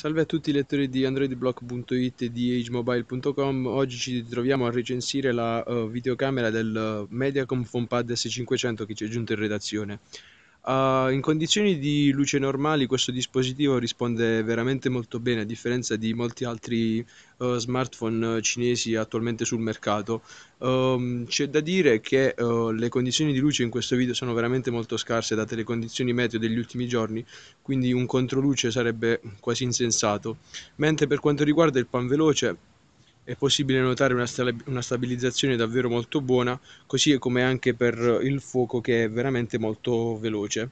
Salve a tutti i lettori di androidblock.it e di agemobile.com Oggi ci troviamo a recensire la uh, videocamera del uh, Mediacom FonePad S500 che ci è giunto in redazione Uh, in condizioni di luce normali questo dispositivo risponde veramente molto bene a differenza di molti altri uh, smartphone cinesi attualmente sul mercato. Um, c'è da dire che uh, le condizioni di luce in questo video sono veramente molto scarse date le condizioni meteo degli ultimi giorni, quindi un controluce sarebbe quasi insensato. Mentre per quanto riguarda il pan veloce è possibile notare una, una stabilizzazione davvero molto buona, così come anche per il fuoco che è veramente molto veloce.